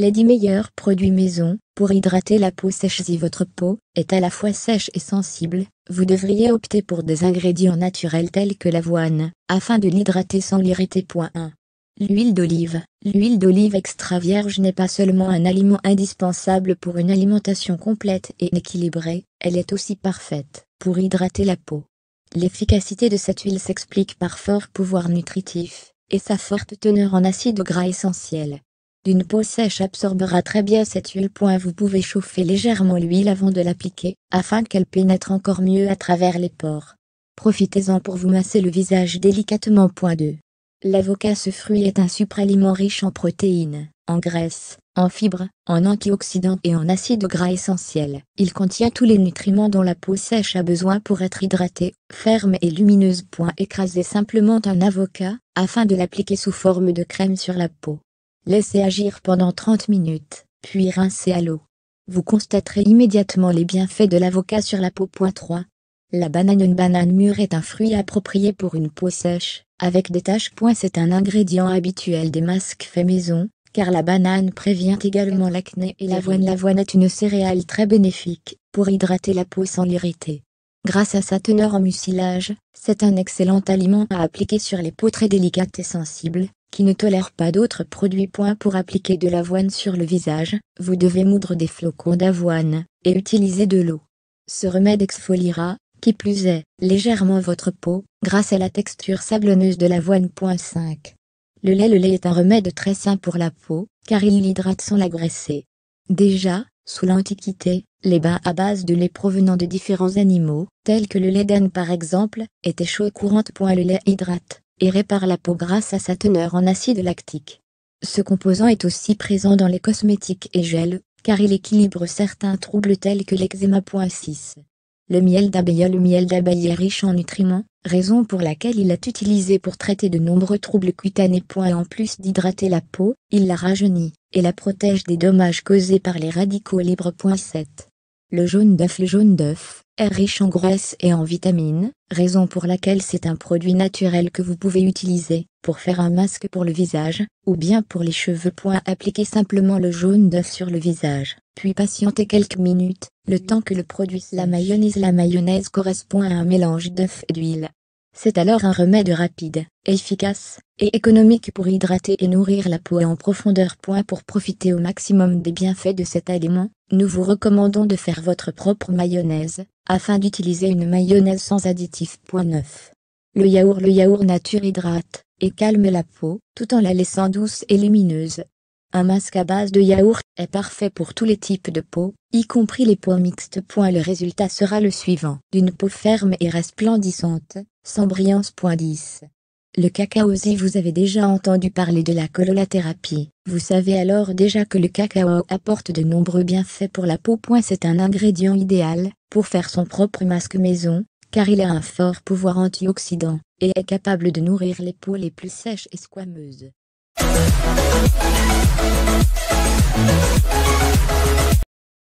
Les 10 meilleurs produits maison, pour hydrater la peau sèche si votre peau est à la fois sèche et sensible, vous devriez opter pour des ingrédients naturels tels que l'avoine, afin de l'hydrater sans l'irriter. 1. L'huile d'olive. L'huile d'olive extra vierge n'est pas seulement un aliment indispensable pour une alimentation complète et équilibrée, elle est aussi parfaite pour hydrater la peau. L'efficacité de cette huile s'explique par fort pouvoir nutritif et sa forte teneur en acides gras essentiels. Une peau sèche absorbera très bien cette huile. point Vous pouvez chauffer légèrement l'huile avant de l'appliquer, afin qu'elle pénètre encore mieux à travers les pores. Profitez-en pour vous masser le visage délicatement. 2. L'avocat Ce fruit est un supraliment riche en protéines, en graisses, en fibres, en antioxydants et en acides gras essentiels. Il contient tous les nutriments dont la peau sèche a besoin pour être hydratée, ferme et lumineuse. Écrasez simplement un avocat, afin de l'appliquer sous forme de crème sur la peau. Laissez agir pendant 30 minutes, puis rincez à l'eau. Vous constaterez immédiatement les bienfaits de l'avocat sur la peau. 3. La banane Une banane mûre est un fruit approprié pour une peau sèche, avec des taches. C'est un ingrédient habituel des masques faits maison, car la banane prévient également l'acné et l'avoine. L'avoine est une céréale très bénéfique, pour hydrater la peau sans l'irriter. Grâce à sa teneur en mucilage, c'est un excellent aliment à appliquer sur les peaux très délicates et sensibles, qui ne tolère pas d'autres produits. pour appliquer de l'avoine sur le visage, vous devez moudre des flocons d'avoine, et utiliser de l'eau. Ce remède exfoliera, qui plus est, légèrement votre peau, grâce à la texture sablonneuse de l'avoine. Le lait Le lait est un remède très sain pour la peau, car il l'hydrate sans l'agresser. Déjà, sous l'Antiquité, les bains à base de lait provenant de différents animaux, tels que le lait d'âne par exemple, étaient chauds courants. Le lait hydrate, et répare la peau grâce à sa teneur en acide lactique. Ce composant est aussi présent dans les cosmétiques et gels, car il équilibre certains troubles tels que l'eczéma.6 Le miel d'abeille Le miel d'abeille est riche en nutriments, raison pour laquelle il est utilisé pour traiter de nombreux troubles cutanés. En plus d'hydrater la peau, il la rajeunit et la protège des dommages causés par les radicaux libres. Le jaune d'œuf Le jaune d'œuf est riche en graisses et en vitamines, raison pour laquelle c'est un produit naturel que vous pouvez utiliser pour faire un masque pour le visage, ou bien pour les cheveux. Appliquez simplement le jaune d'œuf sur le visage, puis patientez quelques minutes, le temps que le produit la mayonnaise. La mayonnaise correspond à un mélange d'œuf et d'huile. C'est alors un remède rapide, efficace et économique pour hydrater et nourrir la peau en profondeur. Pour profiter au maximum des bienfaits de cet aliment, nous vous recommandons de faire votre propre mayonnaise, afin d'utiliser une mayonnaise sans additifs. 9. Le yaourt Le yaourt nature hydrate et calme la peau, tout en la laissant douce et lumineuse. Un masque à base de yaourt est parfait pour tous les types de peau, y compris les peaux mixtes. Le résultat sera le suivant. D'une peau ferme et resplendissante, sans brillance. Le cacao si vous avez déjà entendu parler de la cololathérapie, vous savez alors déjà que le cacao apporte de nombreux bienfaits pour la peau. C'est un ingrédient idéal pour faire son propre masque maison, car il a un fort pouvoir antioxydant et est capable de nourrir les peaux les plus sèches et squameuses.